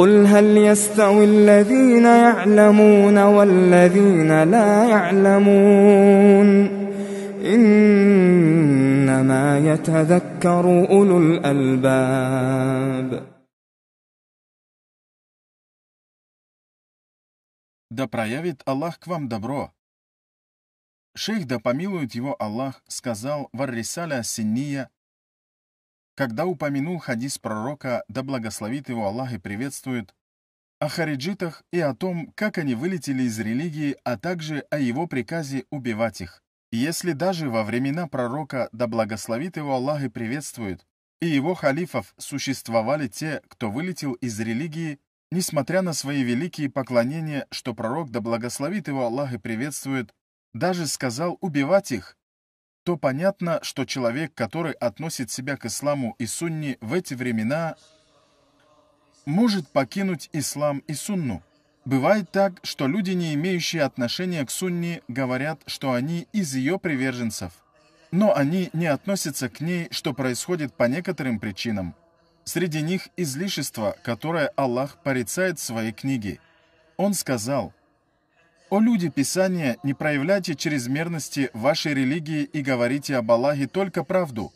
قل هل يستوي الذين يعلمون والذين لا يعلمون إنما يتذكر أولو الألباب Да проявит Аллах к вам добро. Шейх да помилует его Аллах, сказал Варрисаля Синния, когда упомянул хадис пророка «Да благословит его Аллах и приветствует» о хариджитах и о том, как они вылетели из религии, а также о его приказе убивать их. Если даже во времена пророка «Да благословит его Аллах и приветствует» и его халифов существовали те, кто вылетел из религии, несмотря на свои великие поклонения, что пророк «Да благословит его Аллах и приветствует» даже сказал убивать их, то понятно, что человек, который относит себя к исламу и сунне в эти времена, может покинуть ислам и сунну. Бывает так, что люди, не имеющие отношения к сунне, говорят, что они из ее приверженцев. Но они не относятся к ней, что происходит по некоторым причинам. Среди них излишество, которое Аллах порицает в своей книге. Он сказал – «О люди Писания, не проявляйте чрезмерности вашей религии и говорите об Аллахе только правду.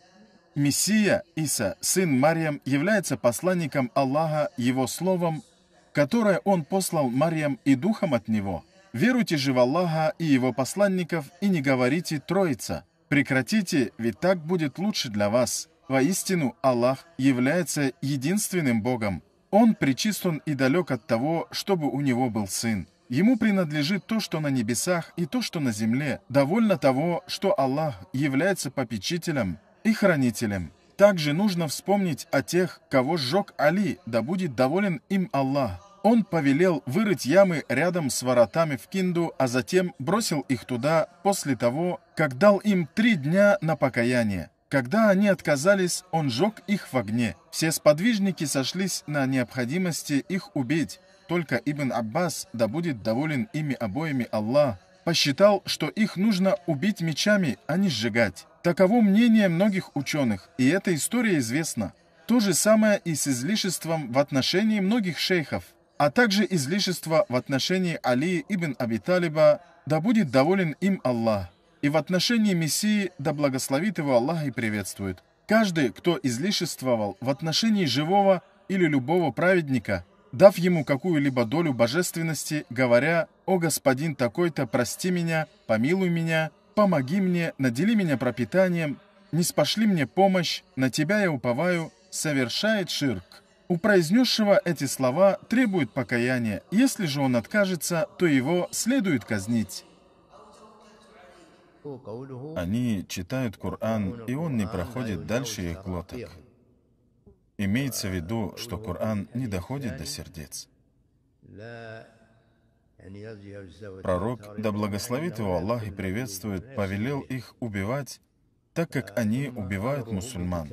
Мессия, Иса, сын Мариям, является посланником Аллаха, его словом, которое он послал Мариям и духом от него. Веруйте же в Аллаха и его посланников и не говорите «троица». Прекратите, ведь так будет лучше для вас. Воистину, Аллах является единственным Богом. Он причислен и далек от того, чтобы у него был сын. Ему принадлежит то, что на небесах, и то, что на земле. Довольно того, что Аллах является попечителем и хранителем. Также нужно вспомнить о тех, кого сжег Али, да будет доволен им Аллах. Он повелел вырыть ямы рядом с воротами в Кинду, а затем бросил их туда после того, как дал им три дня на покаяние. Когда они отказались, он сжег их в огне. Все сподвижники сошлись на необходимости их убить. Только Ибн Аббас, да будет доволен ими обоими Аллах, посчитал, что их нужно убить мечами, а не сжигать. Таково мнение многих ученых, и эта история известна. То же самое и с излишеством в отношении многих шейхов, а также излишество в отношении Али ибн Аби Талиба, да будет доволен им Аллах, и в отношении Мессии, да благословит его Аллах и приветствует. Каждый, кто излишествовал в отношении живого или любого праведника – дав ему какую-либо долю божественности, говоря «О господин такой-то, прости меня, помилуй меня, помоги мне, надели меня пропитанием, не спошли мне помощь, на тебя я уповаю», совершает ширк. У произнесшего эти слова требует покаяния, если же он откажется, то его следует казнить. Они читают Коран, и он не проходит дальше их глоток. Имеется в виду, что Коран не доходит до сердец. Пророк, да благословит его Аллах и приветствует, повелел их убивать, так как они убивают мусульман.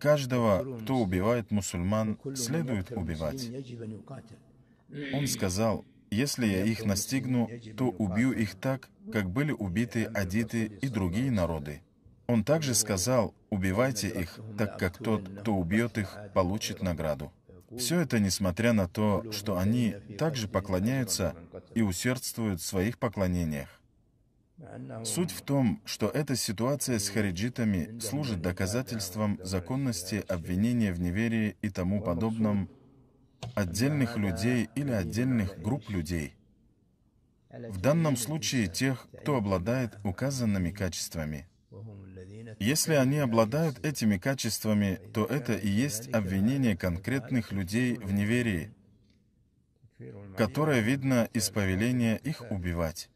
Каждого, кто убивает мусульман, следует убивать. Он сказал, если я их настигну, то убью их так, как были убиты адиты и другие народы. Он также сказал, Убивайте их, так как тот, кто убьет их, получит награду. Все это несмотря на то, что они также поклоняются и усердствуют в своих поклонениях. Суть в том, что эта ситуация с хариджитами служит доказательством законности обвинения в неверии и тому подобном отдельных людей или отдельных групп людей. В данном случае тех, кто обладает указанными качествами. Если они обладают этими качествами, то это и есть обвинение конкретных людей в неверии, которое видно из повеления их убивать.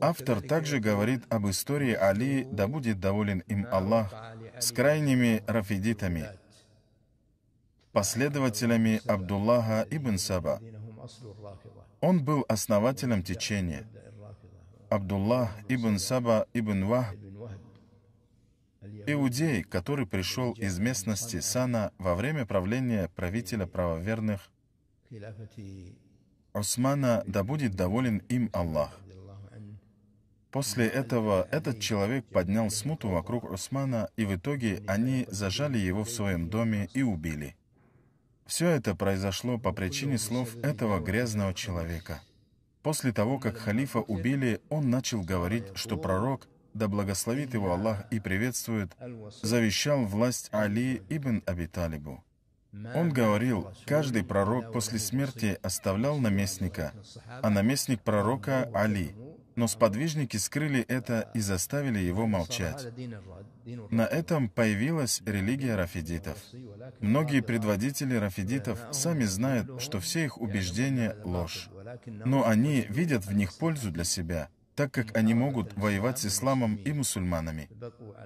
Автор также говорит об истории Али, да будет доволен им Аллах, с крайними рафидитами, последователями Абдуллаха ибн Саба. Он был основателем течения. Абдуллах ибн Саба ибн Вахб иудей, который пришел из местности Сана во время правления правителя правоверных Усмана, да будет доволен им Аллах. После этого этот человек поднял смуту вокруг Усмана, и в итоге они зажали его в своем доме и убили. Все это произошло по причине слов этого грязного человека. После того, как халифа убили, он начал говорить, что пророк — да благословит его Аллах и приветствует, завещал власть Али ибн Аби Талибу. Он говорил, каждый пророк после смерти оставлял наместника, а наместник пророка — Али. Но сподвижники скрыли это и заставили его молчать. На этом появилась религия рафидитов. Многие предводители рафидитов сами знают, что все их убеждения — ложь. Но они видят в них пользу для себя — так как они могут воевать с исламом и мусульманами.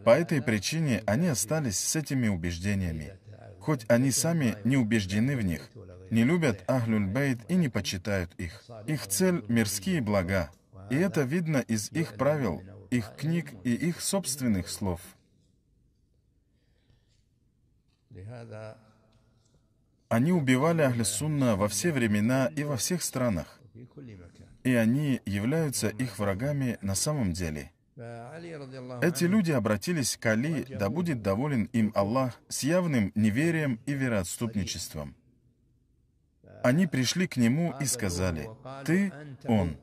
По этой причине они остались с этими убеждениями, хоть они сами не убеждены в них, не любят Ахлюль Бейт и не почитают их. Их цель — мирские блага, и это видно из их правил, их книг и их собственных слов. Они убивали Ахлисунна во все времена и во всех странах и они являются их врагами на самом деле. Эти люди обратились к Али, да будет доволен им Аллах, с явным неверием и вероотступничеством. Они пришли к нему и сказали, «Ты — он».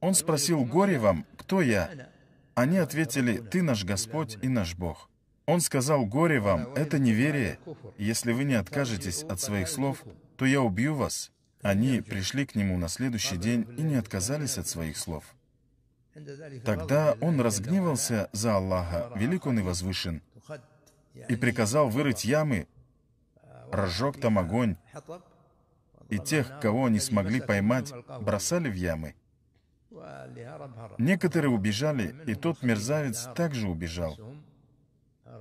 Он спросил, «Горе вам, кто я?» Они ответили, «Ты наш Господь и наш Бог». Он сказал, «Горе вам, это неверие. Если вы не откажетесь от своих слов, то я убью вас». Они пришли к нему на следующий день и не отказались от своих слов. Тогда он разгневался за Аллаха, велик он и возвышен, и приказал вырыть ямы, разжег там огонь, и тех, кого они смогли поймать, бросали в ямы. Некоторые убежали, и тот мерзавец также убежал.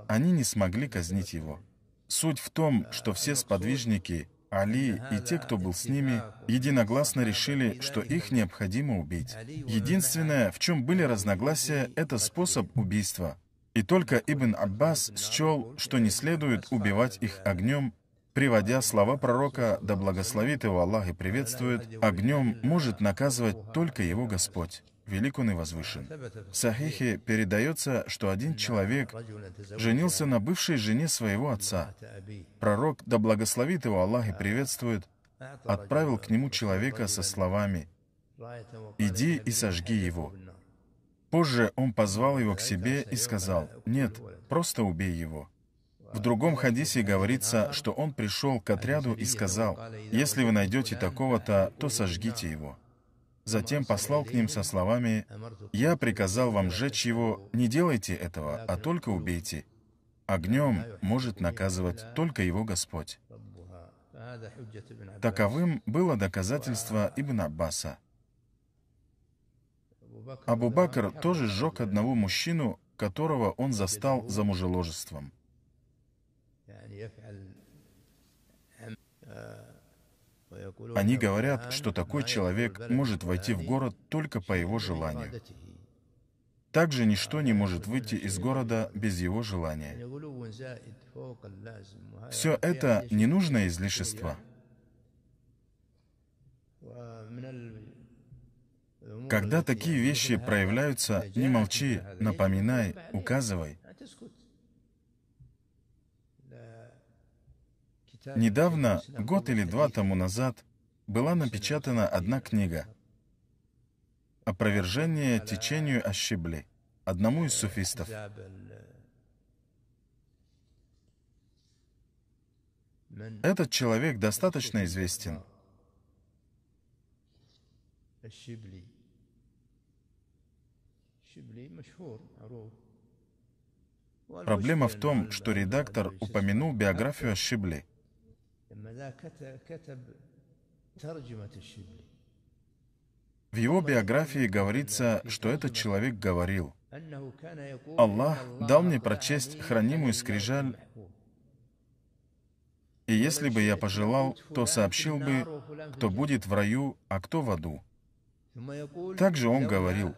Они не смогли казнить его. Суть в том, что все сподвижники — Али и те, кто был с ними, единогласно решили, что их необходимо убить. Единственное, в чем были разногласия, это способ убийства. И только Ибн Аббас счел, что не следует убивать их огнем, приводя слова пророка «Да благословит его Аллах и приветствует», огнем может наказывать только его Господь велик он и возвышен. В Сахихе передается, что один человек женился на бывшей жене своего отца. Пророк, да благословит его Аллах и приветствует, отправил к нему человека со словами «Иди и сожги его». Позже он позвал его к себе и сказал «Нет, просто убей его». В другом хадисе говорится, что он пришел к отряду и сказал, «Если вы найдете такого-то, то сожгите его» затем послал к ним со словами «Я приказал вам сжечь его, не делайте этого, а только убейте. Огнем может наказывать только его Господь». Таковым было доказательство Ибн Аббаса. Абу Бакр тоже сжег одного мужчину, которого он застал за мужеложеством. Они говорят, что такой человек может войти в город только по его желанию. Также ничто не может выйти из города без его желания. Все это ненужное излишество. Когда такие вещи проявляются, не молчи, напоминай, указывай. Недавно, год или два тому назад, была напечатана одна книга «Опровержение течению Ащебли», одному из суфистов. Этот человек достаточно известен. Проблема в том, что редактор упомянул биографию Ащебли – в его биографии говорится, что этот человек говорил, «Аллах дал мне прочесть хранимую скрижаль, и если бы я пожелал, то сообщил бы, кто будет в раю, а кто в аду». Также он говорил,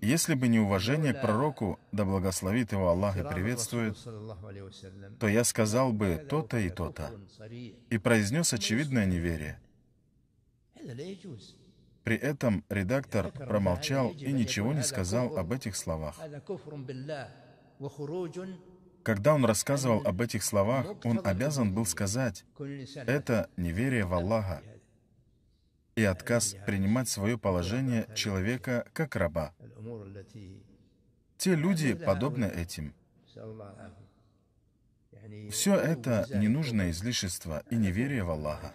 если бы не уважение к пророку, да благословит его Аллах и приветствует, то я сказал бы то-то и то-то, и произнес очевидное неверие. При этом редактор промолчал и ничего не сказал об этих словах. Когда он рассказывал об этих словах, он обязан был сказать, это неверие в Аллаха, и отказ принимать свое положение человека как раба. Те люди подобны этим. Все это ненужное излишество и неверие в Аллаха.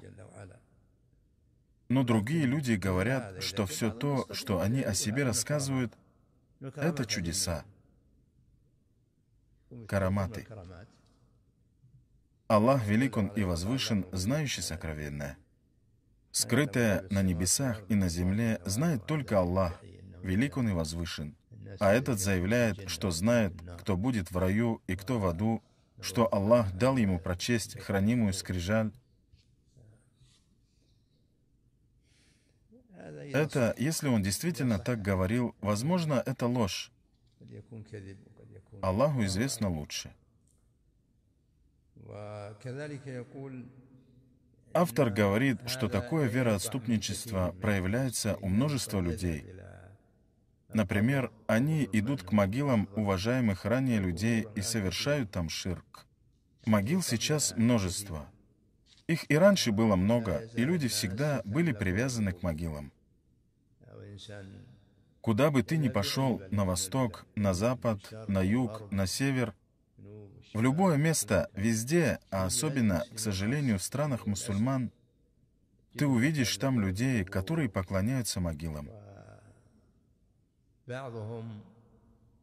Но другие люди говорят, что все то, что они о себе рассказывают, это чудеса, караматы. Аллах велик Он и возвышен, знающий сокровенное скрытое на небесах и на земле, знает только Аллах, велик Он и возвышен. А этот заявляет, что знает, кто будет в раю и кто в аду, что Аллах дал ему прочесть хранимую скрижаль. Это, если он действительно так говорил, возможно, это ложь. Аллаху известно лучше. Автор говорит, что такое вероотступничество проявляется у множества людей. Например, они идут к могилам уважаемых ранее людей и совершают там ширк. Могил сейчас множество. Их и раньше было много, и люди всегда были привязаны к могилам. Куда бы ты ни пошел, на восток, на запад, на юг, на север, в любое место, везде, а особенно, к сожалению, в странах мусульман, ты увидишь там людей, которые поклоняются могилам.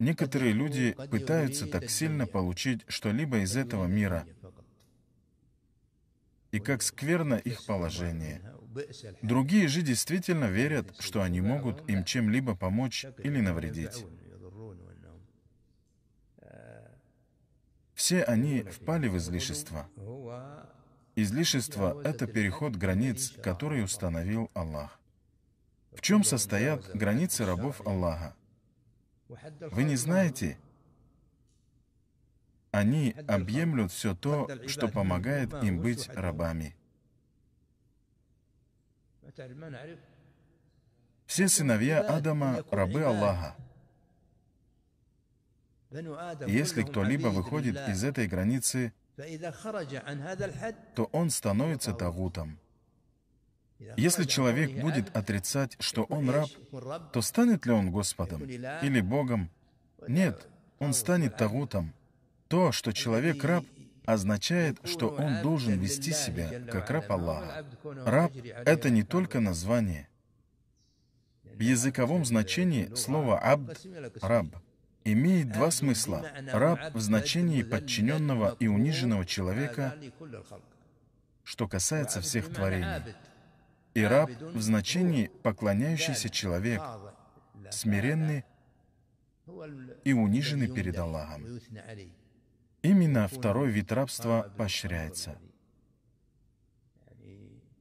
Некоторые люди пытаются так сильно получить что-либо из этого мира, и как скверно их положение. Другие же действительно верят, что они могут им чем-либо помочь или навредить. Все они впали в излишество. Излишество — это переход границ, который установил Аллах. В чем состоят границы рабов Аллаха? Вы не знаете? Они объемлют все то, что помогает им быть рабами. Все сыновья Адама — рабы Аллаха. Если кто-либо выходит из этой границы, то он становится тагутом. Если человек будет отрицать, что он раб, то станет ли он Господом или Богом? Нет, он станет тагутом. То, что человек раб, означает, что он должен вести себя как раб Аллаха. Раб — это не только название. В языковом значении слово «абд» — «раб» имеет два смысла. Раб в значении подчиненного и униженного человека, что касается всех творений. И раб в значении поклоняющийся человек, смиренный и униженный перед Аллахом. Именно второй вид рабства поощряется.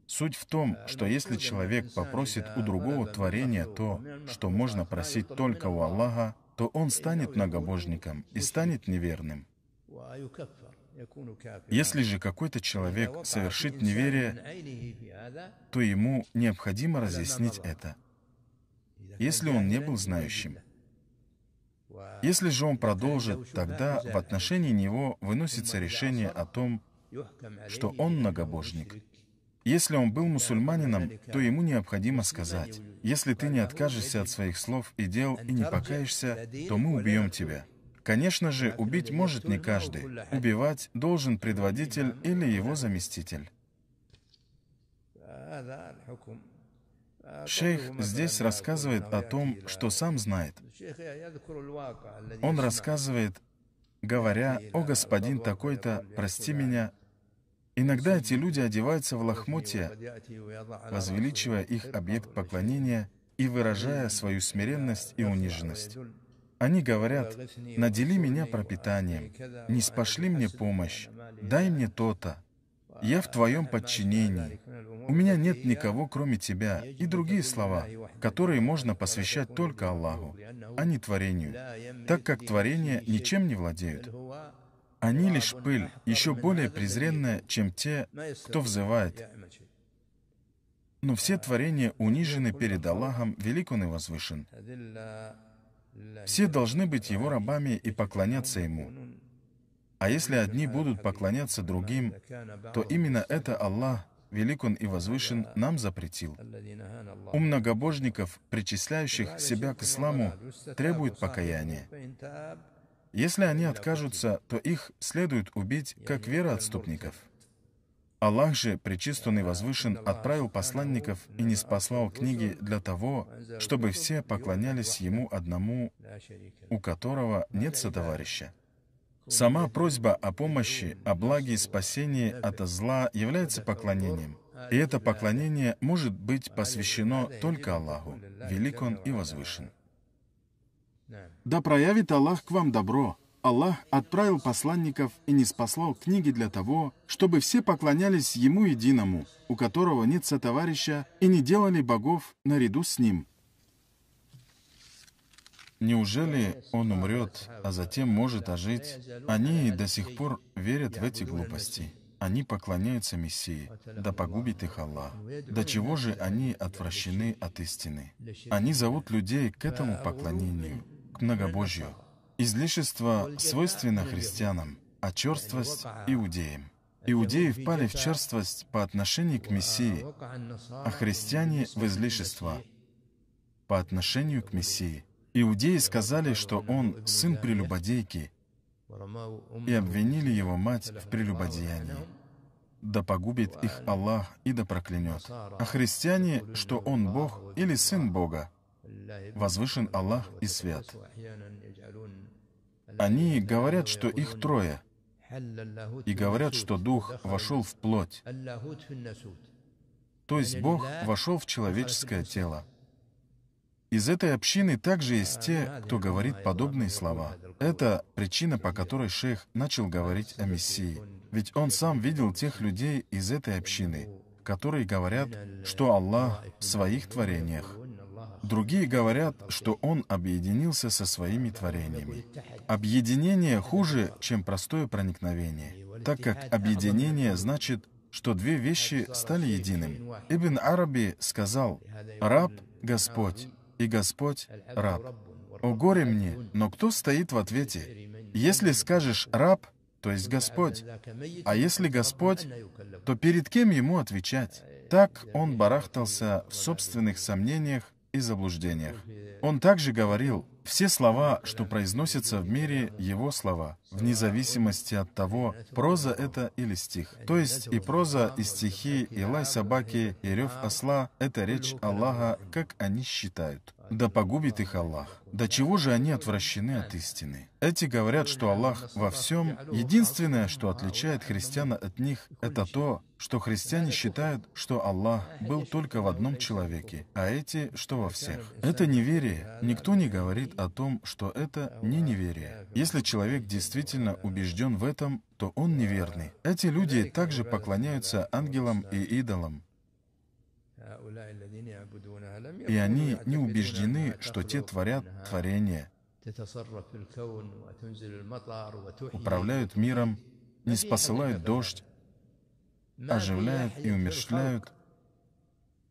Суть в том, что если человек попросит у другого творения то, что можно просить только у Аллаха, то он станет многобожником и станет неверным. Если же какой-то человек совершит неверие, то ему необходимо разъяснить это, если он не был знающим. Если же он продолжит, тогда в отношении него выносится решение о том, что он многобожник. Если он был мусульманином, то ему необходимо сказать, «Если ты не откажешься от своих слов и дел и не покаешься, то мы убьем тебя». Конечно же, убить может не каждый. Убивать должен предводитель или его заместитель. Шейх здесь рассказывает о том, что сам знает. Он рассказывает, говоря, «О господин такой-то, прости меня, Иногда эти люди одеваются в лохмотья, возвеличивая их объект поклонения и выражая свою смиренность и униженность. Они говорят, «Надели меня пропитанием, не спошли мне помощь, дай мне то-то, я в твоем подчинении, у меня нет никого, кроме тебя, и другие слова, которые можно посвящать только Аллаху, а не творению, так как творение ничем не владеют, они лишь пыль, еще более презренная, чем те, кто взывает. Но все творения унижены перед Аллахом, велик Он и возвышен. Все должны быть Его рабами и поклоняться Ему. А если одни будут поклоняться другим, то именно это Аллах, велик Он и возвышен, нам запретил. У многобожников, причисляющих себя к исламу, требует покаяния. Если они откажутся, то их следует убить, как вероотступников. Аллах же, причистан возвышен, отправил посланников и не спасал книги для того, чтобы все поклонялись Ему одному, у которого нет сотоварища. Сама просьба о помощи, о благе и спасении от зла является поклонением. И это поклонение может быть посвящено только Аллаху. Велик Он и возвышен. Да проявит Аллах к вам добро. Аллах отправил посланников и не спаслал книги для того, чтобы все поклонялись Ему единому, у которого нет сотоварища, и не делали богов наряду с Ним. Неужели он умрет, а затем может ожить? Они до сих пор верят в эти глупости. Они поклоняются Мессии, да погубит их Аллах. До чего же они отвращены от истины? Они зовут людей к этому поклонению, к многобожью. Излишество свойственно христианам, а черствость — иудеям. Иудеи впали в черствость по отношению к Мессии, а христиане — в излишество по отношению к Мессии. Иудеи сказали, что он сын прелюбодейки, и обвинили его мать в прелюбодеянии. Да погубит их Аллах и да проклянет. А христиане, что он Бог или сын Бога, Возвышен Аллах и свят. Они говорят, что их трое, и говорят, что Дух вошел в плоть. То есть Бог вошел в человеческое тело. Из этой общины также есть те, кто говорит подобные слова. Это причина, по которой шейх начал говорить о Мессии. Ведь он сам видел тех людей из этой общины, которые говорят, что Аллах в своих творениях Другие говорят, что он объединился со своими творениями. Объединение хуже, чем простое проникновение, так как объединение значит, что две вещи стали единым. Ибн Араби сказал, «Раб — Господь, и Господь — раб». О горе мне, но кто стоит в ответе? Если скажешь «раб», то есть Господь. А если Господь, то перед кем ему отвечать? Так он барахтался в собственных сомнениях и заблуждениях. Он также говорил, все слова, что произносятся в мире, его слова, вне зависимости от того, проза это или стих. То есть и проза, и стихи, и лай собаки, и рев осла — это речь Аллаха, как они считают. Да погубит их Аллах. До чего же они отвращены от истины? Эти говорят, что Аллах во всем. Единственное, что отличает христиана от них, это то, что христиане считают, что Аллах был только в одном человеке, а эти, что во всех. Это неверие. Никто не говорит о том, что это не неверие. Если человек действительно убежден в этом, то он неверный. Эти люди также поклоняются ангелам и идолам и они не убеждены, что те творят творение, управляют миром, не спосылают дождь, оживляют и умерщвляют.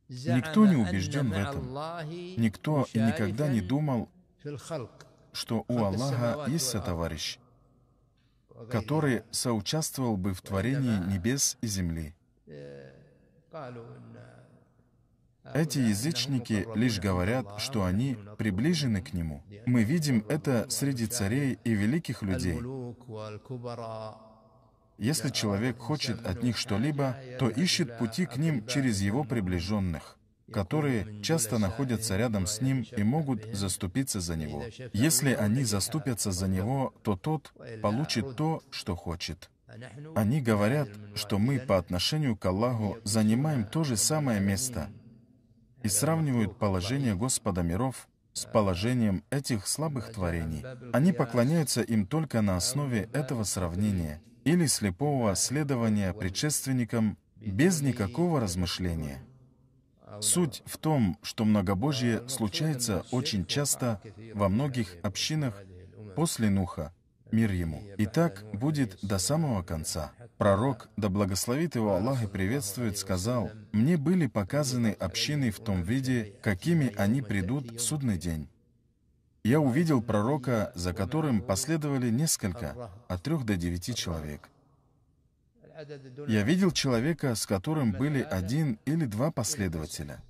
Никто не убежден в этом. Никто и никогда не думал, что у Аллаха есть сотоварищ, который соучаствовал бы в творении небес и земли. Эти язычники лишь говорят, что они приближены к нему. Мы видим это среди царей и великих людей. Если человек хочет от них что-либо, то ищет пути к ним через его приближенных которые часто находятся рядом с ним и могут заступиться за него. Если они заступятся за него, то тот получит то, что хочет. Они говорят, что мы по отношению к Аллаху занимаем то же самое место, и сравнивают положение Господа миров с положением этих слабых творений. Они поклоняются им только на основе этого сравнения или слепого следования предшественникам без никакого размышления. Суть в том, что многобожие случается очень часто во многих общинах после Нуха, мир ему. И так будет до самого конца. Пророк, да благословит его Аллах и приветствует, сказал, «Мне были показаны общины в том виде, какими они придут в судный день». Я увидел пророка, за которым последовали несколько, от трех до девяти человек. Я видел человека, с которым были один или два последователя.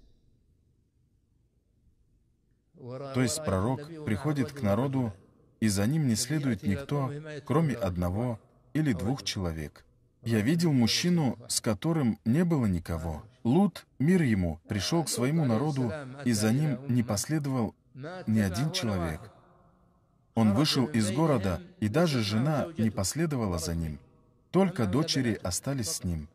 То есть пророк приходит к народу, и за ним не следует никто, кроме одного или двух человек. Я видел мужчину, с которым не было никого. Лут, мир ему, пришел к своему народу, и за ним не последовал ни один человек. Он вышел из города, и даже жена не последовала за ним. Только дочери остались с ним.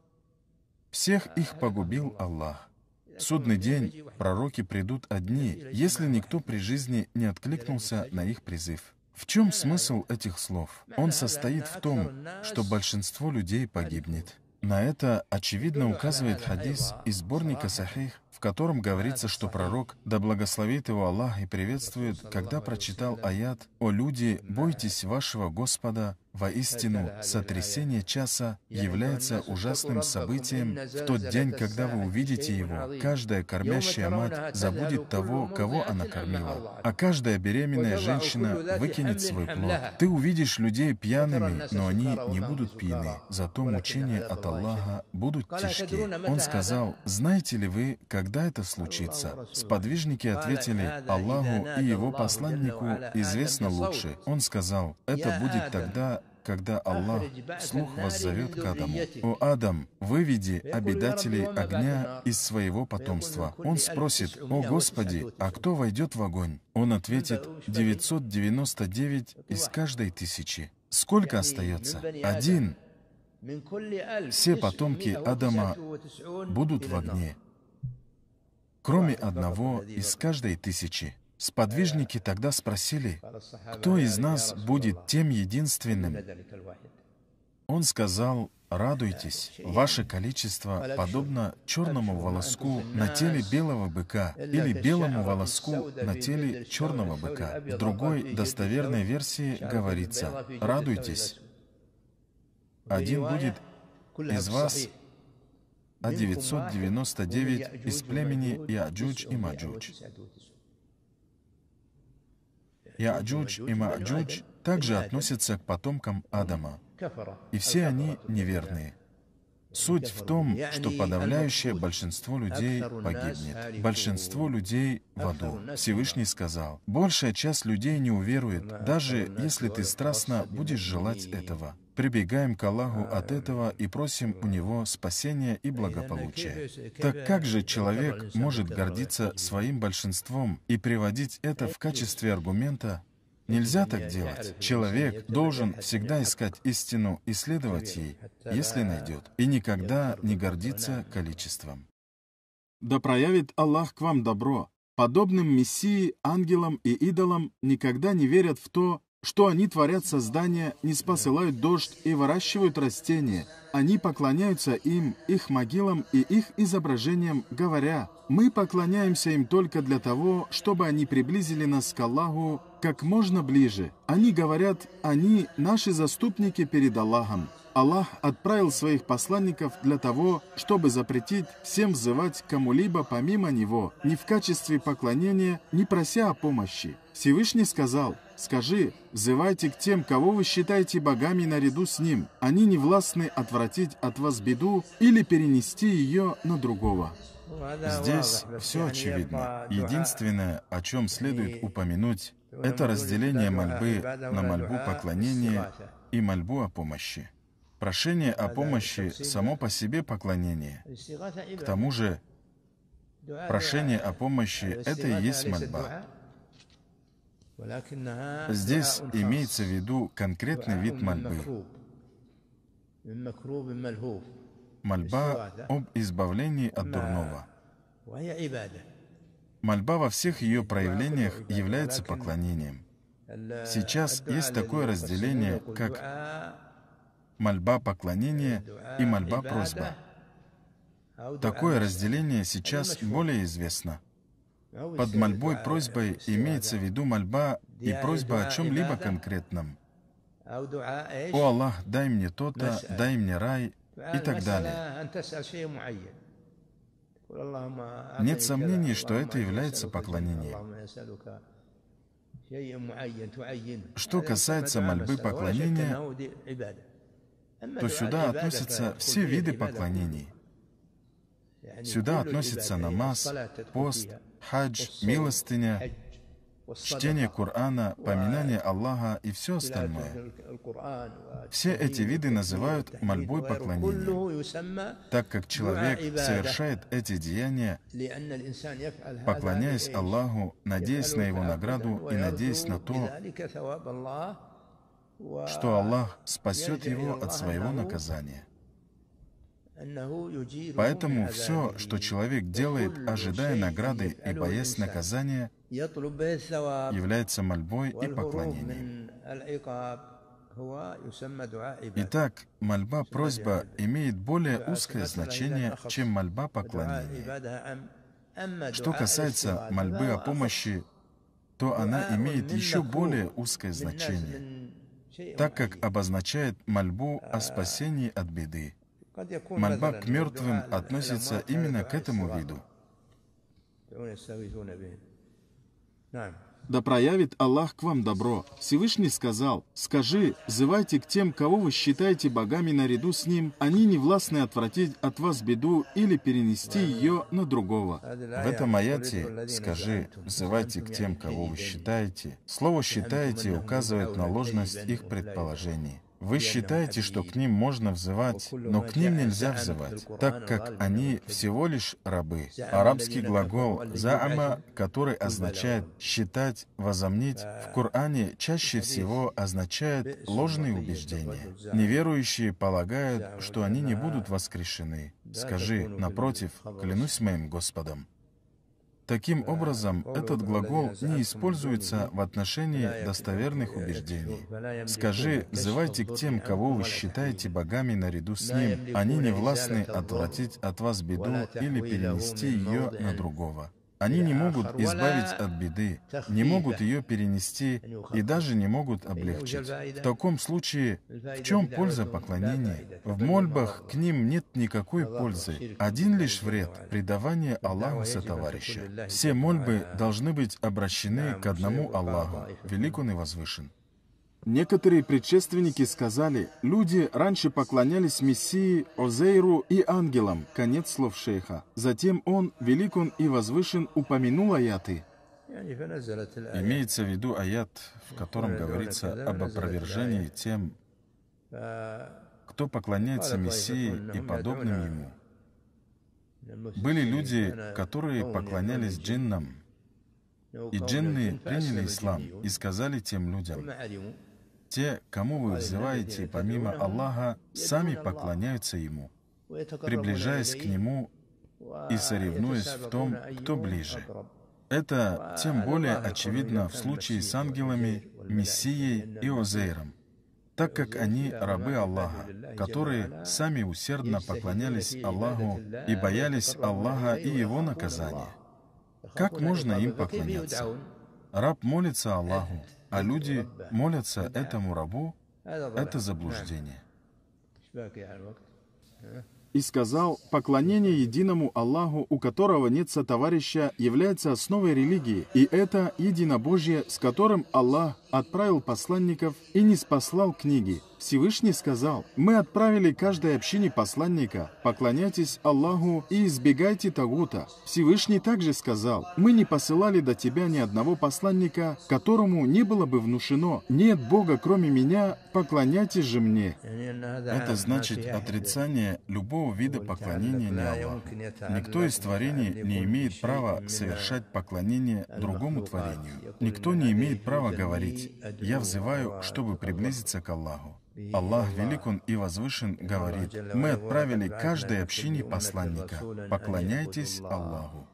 Всех их погубил Аллах. В судный день пророки придут одни, если никто при жизни не откликнулся на их призыв. В чем смысл этих слов? Он состоит в том, что большинство людей погибнет. На это, очевидно, указывает хадис из сборника Сахих в котором говорится, что пророк, да благословит его Аллах и приветствует, когда прочитал аят «О люди, бойтесь вашего Господа, Воистину, сотрясение часа является ужасным событием в тот день, когда вы увидите его. Каждая кормящая мать забудет того, кого она кормила, а каждая беременная женщина выкинет свой плод. Ты увидишь людей пьяными, но они не будут пьяны, зато мучения от Аллаха будут тяжкие. Он сказал, знаете ли вы, как? когда это случится? Сподвижники ответили, Аллаху и его посланнику известно лучше. Он сказал, это будет тогда, когда Аллах вслух воззовет к Адаму. «О Адам, выведи обидателей огня из своего потомства». Он спросит, «О Господи, а кто войдет в огонь?» Он ответит, «999 из каждой тысячи». Сколько остается? Один. Все потомки Адама будут в огне кроме одного из каждой тысячи. Сподвижники тогда спросили, кто из нас будет тем единственным? Он сказал, радуйтесь, ваше количество подобно черному волоску на теле белого быка или белому волоску на теле черного быка. В другой достоверной версии говорится, радуйтесь, один будет из вас а 999 из племени Яджудж и Маджудж. Яджудж и Маджудж также относятся к потомкам Адама, и все они неверные. Суть в том, что подавляющее большинство людей погибнет. Большинство людей в аду. Всевышний сказал, большая часть людей не уверует, даже если ты страстно будешь желать этого прибегаем к Аллаху а, от этого и просим у Него спасения и благополучия. Так как же человек может гордиться своим большинством и приводить это в качестве аргумента Нельзя так делать. Человек должен всегда искать истину и следовать ей, если найдет, и никогда не гордиться количеством. Да проявит Аллах к вам добро. Подобным Мессии, ангелам и идолам никогда не верят в то, что они творят создания, не спосылают дождь и выращивают растения. Они поклоняются им, их могилам и их изображениям, говоря, «Мы поклоняемся им только для того, чтобы они приблизили нас к Аллаху как можно ближе». Они говорят, «Они – наши заступники перед Аллахом». Аллах отправил своих посланников для того, чтобы запретить всем взывать кому-либо помимо Него, ни в качестве поклонения, ни прося о помощи. Всевышний сказал, «Скажи, взывайте к тем, кого вы считаете богами наряду с Ним. Они не властны отвратить от вас беду или перенести ее на другого». Здесь все очевидно. Единственное, о чем следует упомянуть, это разделение мольбы на мольбу поклонения и мольбу о помощи. Прошение о помощи само по себе поклонение. К тому же, прошение о помощи — это и есть мольба. Здесь имеется в виду конкретный вид мольбы. Мольба об избавлении от дурного. Мольба во всех ее проявлениях является поклонением. Сейчас есть такое разделение, как мольба поклонения и мольба просьба. Такое разделение сейчас более известно. Под мольбой просьбой имеется в виду мольба и просьба о чем-либо конкретном. «О Аллах, дай мне то-то, дай мне рай» и так далее. Нет сомнений, что это является поклонением. Что касается мольбы поклонения, то сюда относятся все виды поклонений. Сюда относятся намаз, пост, хадж, милостыня, чтение Корана, поминание э, Аллаха и все остальное. Все эти виды называют мольбой поклонения, так как человек совершает эти деяния, поклоняясь Аллаху, надеясь на его награду и надеясь на то, что Аллах спасет его от своего наказания. Поэтому все, что человек делает, ожидая награды и боясь наказания, является мольбой и поклонением. Итак, мольба-просьба имеет более узкое значение, чем мольба поклонения. Что касается мольбы о помощи, то она имеет еще более узкое значение так как обозначает мольбу о спасении от беды. Мольба к мертвым относится именно к этому виду. Да проявит Аллах к вам добро. Всевышний сказал, «Скажи, зывайте к тем, кого вы считаете богами наряду с ним, они не властны отвратить от вас беду или перенести ее на другого». В этом аяте «Скажи, взывайте к тем, кого вы считаете». Слово «считаете» указывает на ложность их предположений. Вы считаете, что к ним можно взывать, но к ним нельзя взывать, так как они всего лишь рабы. Арабский глагол «заама», который означает «считать», «возомнить», в Коране чаще всего означает ложные убеждения. Неверующие полагают, что они не будут воскрешены. Скажи, напротив, клянусь моим Господом, Таким образом, этот глагол не используется в отношении достоверных убеждений. Скажи, взывайте к тем, кого вы считаете богами наряду с ним. Они не властны отвратить от вас беду или перенести ее на другого. Они не могут избавить от беды, не могут ее перенести и даже не могут облегчить. В таком случае, в чем польза поклонения? В мольбах к ним нет никакой пользы. Один лишь вред — предавание Аллаху сотоварища. Все мольбы должны быть обращены к одному Аллаху, велик он и возвышен. Некоторые предшественники сказали, люди раньше поклонялись Мессии, Озейру и ангелам, конец слов шейха. Затем он, велик он и возвышен, упомянул аяты. Имеется в виду аят, в котором говорится об опровержении тем, кто поклоняется Мессии и подобным ему. Были люди, которые поклонялись джиннам, и джинны приняли ислам и сказали тем людям, те, кому вы взываете помимо Аллаха, сами поклоняются Ему, приближаясь к Нему и соревнуясь в том, кто ближе. Это тем более очевидно в случае с ангелами, Мессией и Озейром, так как они рабы Аллаха, которые сами усердно поклонялись Аллаху и боялись Аллаха и Его наказания. Как можно им поклоняться? Раб молится Аллаху, а люди молятся этому рабу, это заблуждение. И сказал, поклонение единому Аллаху, у которого нет сотоварища, является основой религии, и это единобожье, с которым Аллах отправил посланников и не спаслал книги, Всевышний сказал, «Мы отправили каждой общине посланника, поклоняйтесь Аллаху и избегайте Тагута». Всевышний также сказал, «Мы не посылали до тебя ни одного посланника, которому не было бы внушено, нет Бога кроме меня, поклоняйтесь же мне». Это значит отрицание любого вида поклонения не Аллаху. Никто из творений не имеет права совершать поклонение другому творению. Никто не имеет права говорить «Я взываю, чтобы приблизиться к Аллаху». Аллах велик Он и возвышен, говорит, «Мы отправили каждой общине посланника. Поклоняйтесь Аллаху».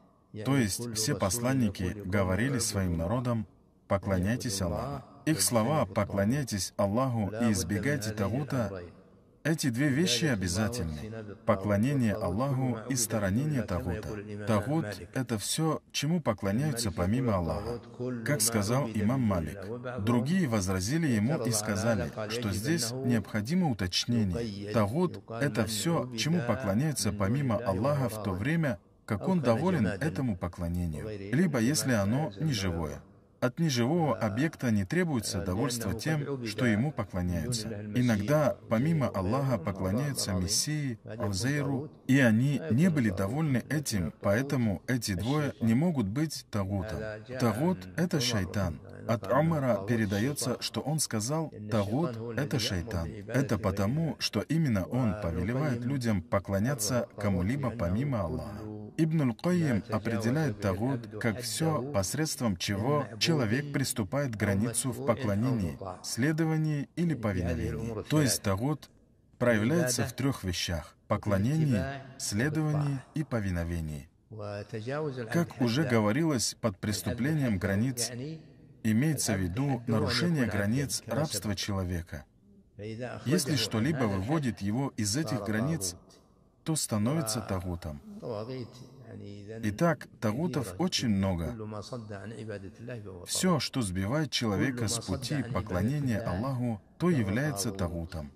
То есть все посланники говорили своим народам, «Поклоняйтесь Аллаху». Их слова «поклоняйтесь Аллаху и избегайте того эти две вещи обязательны. Поклонение Аллаху и сторонение Тагута. Тагут — это все, чему поклоняются помимо Аллаха. Как сказал имам Малик. Другие возразили ему и сказали, что здесь необходимо уточнение. Тагут — это все, чему поклоняются помимо Аллаха в то время, как он доволен этому поклонению, либо если оно не живое. От неживого объекта не требуется довольство тем, что ему поклоняются. Иногда, помимо Аллаха, поклоняются Мессии, Узейру, и они не были довольны этим, поэтому эти двое не могут быть Тагутом. Тагут — это шайтан. От Амара передается, что он сказал, «Тагут — это шайтан». Это потому, что именно он повелевает людям поклоняться кому-либо помимо Аллаха. Ибн Аль-Кайим определяет Тагут как все, посредством чего человек приступает к границу в поклонении, следовании или повиновении. То есть тагут проявляется в трех вещах — поклонении, следовании и повиновении. Как уже говорилось, под преступлением границ имеется в виду нарушение границ рабства человека. Если что-либо выводит его из этих границ, то становится тагутом. Итак, тарутов очень много. Все, что сбивает человека с пути поклонения Аллаху, то является тарутом.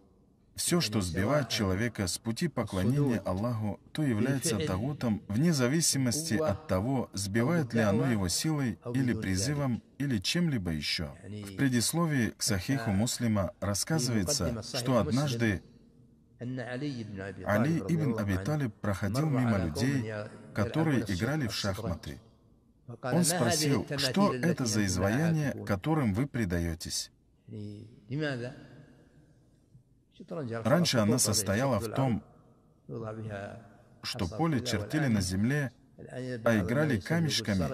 Все, что сбивает человека с пути поклонения Аллаху, то является тагутом, вне зависимости от того, сбивает ли оно его силой или призывом или чем-либо еще. В предисловии к Сахиху Муслима рассказывается, что однажды Али ибн Аби проходил мимо людей, которые играли в шахматы. Он спросил, что это за изваяние, которым вы предаетесь? Раньше она состояла в том, что поле чертили на земле, а играли камешками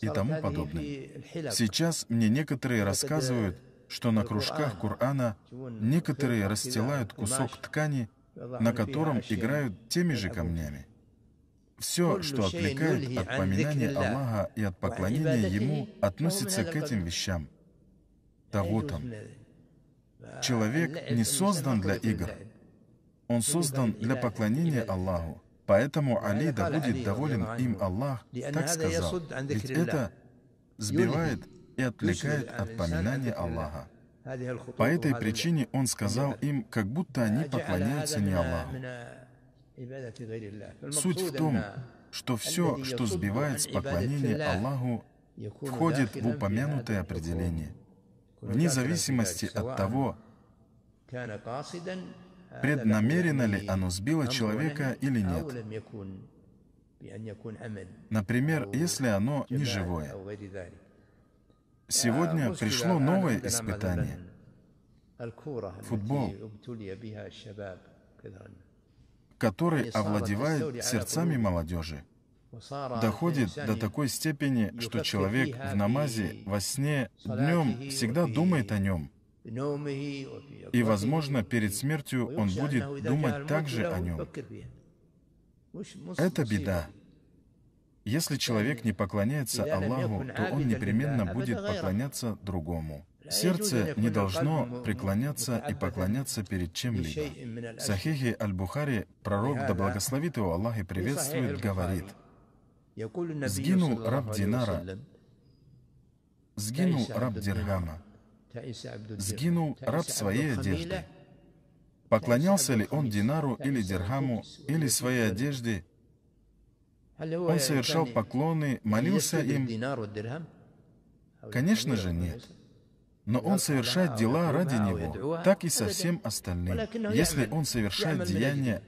и тому подобное. Сейчас мне некоторые рассказывают, что на кружках Корана некоторые расстилают кусок ткани, на котором играют теми же э, камнями. Все, что отвлекает от поминания Аллаха и от поклонения Ему, относится к этим вещам. Того там Человек не создан для игр. Он создан для поклонения Аллаху. Поэтому Али, да будет доволен им Аллах, так сказал, ведь это сбивает и отвлекает от поминания Аллаха. По этой причине он сказал им, как будто они поклоняются не Аллаху. Суть в том, что все, что сбивает с поклонения Аллаху, входит в упомянутое определение, вне зависимости от того, э, преднамеренно ли оно сбило человека или нет. Например, если оно не живое. Сегодня э, пришло новое испытание. Футбол который овладевает сердцами молодежи, доходит до такой степени, что человек в намазе, во сне, днем всегда думает о нем. И, возможно, перед смертью он будет думать также о нем. Это беда. Если человек не поклоняется Аллаху, то он непременно будет поклоняться другому. Сердце не должно преклоняться и поклоняться перед чем-либо. В Сахихе Аль-Бухари пророк, да благословит его Аллах и приветствует, говорит, «Сгинул раб Динара, сгинул раб Диргама, сгинул раб своей одежды. Поклонялся ли он Динару или Диргаму, или своей одежде, он совершал поклоны, а молился им? Конечно же, нет но он совершает дела ради него, так и со всем остальным. Если он совершает деяния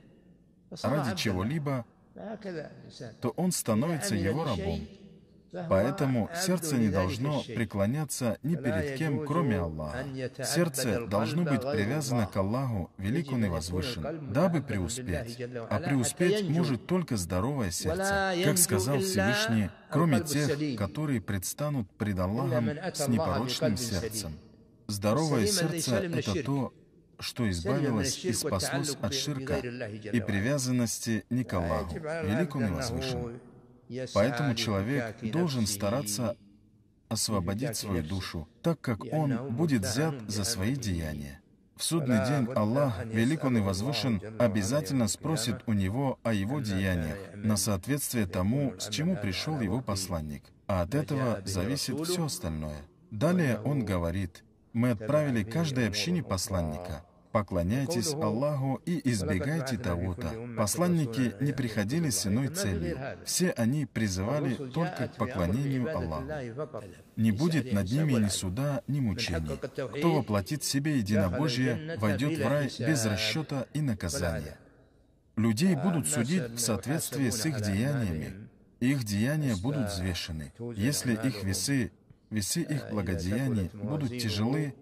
ради чего-либо, то он становится его рабом. Поэтому а сердце не должно преклоняться ни перед кем, кроме Аллаха. А а сердце должно быть привязано к Аллаху, велик Он и возвышен, дабы преуспеть. А преуспеть может только здоровое сердце. Как сказал Всевышний, кроме тех, которые предстанут пред Аллахом с непорочным сердцем. Здоровое сердце — это то, что избавилось и спаслось от ширка и привязанности не к Аллаху, велик он и возвышен. Поэтому человек должен стараться освободить свою душу, так как он будет взят за свои деяния. В судный день Аллах, велик Он и возвышен, обязательно спросит у него о его деяниях, на соответствие тому, с чему пришел его посланник. А от этого зависит все остальное. Далее он говорит, мы отправили каждой общине посланника, Поклоняйтесь Аллаху и избегайте того-то. Посланники э, не приходили с иной целью. Все они призывали только к поклонению Аллаху. Не будет над ними ни суда, ни мучений. Кто воплотит себе единобожие, войдет в рай без расчета и наказания. Людей а будут судить в соответствии с их деяниями. Их деяния будут э, взвешены. Если их весы, весы их э, благодеяний будут тяжелы,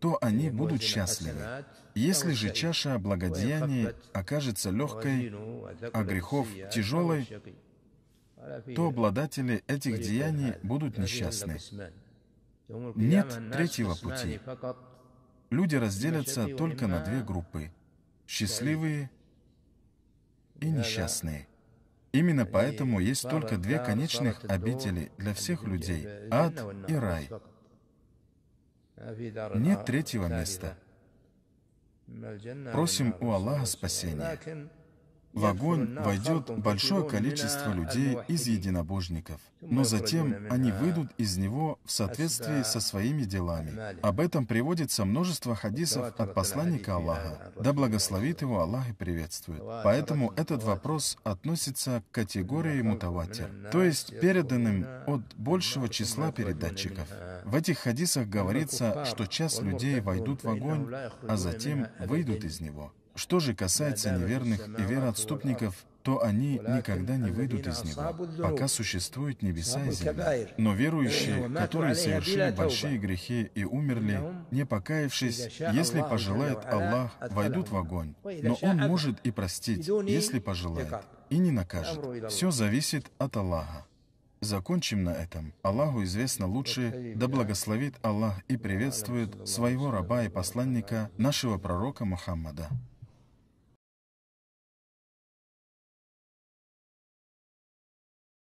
то они будут счастливы. Если же чаша благодеяний окажется легкой, а грехов тяжелой, то обладатели этих деяний будут несчастны. Нет третьего пути. Люди разделятся только на две группы – счастливые и несчастные. Именно поэтому есть только две конечных обители для всех людей – ад и рай – нет третьего места. Просим у Аллаха спасения. В огонь войдет большое количество людей из единобожников, но затем они выйдут из него в соответствии со своими делами. Об этом приводится множество хадисов от посланника Аллаха. Да благословит его Аллах и приветствует. Поэтому этот вопрос относится к категории мутаватир, то есть переданным от большего числа передатчиков. В этих хадисах говорится, что час людей войдут в огонь, а затем выйдут из него. Что же касается неверных и вероотступников, то они никогда не выйдут из него, пока существуют небеса и земля. Но верующие, ну, которые совершили большие грехи и умерли, не покаявшись, если пожелает Аллах, войдут в огонь. Но Он может и простить, если пожелает, и не накажет. Все зависит от Аллаха. Закончим на этом. Аллаху известно лучше, да благословит Аллах и приветствует своего раба и посланника, нашего пророка Мухаммада.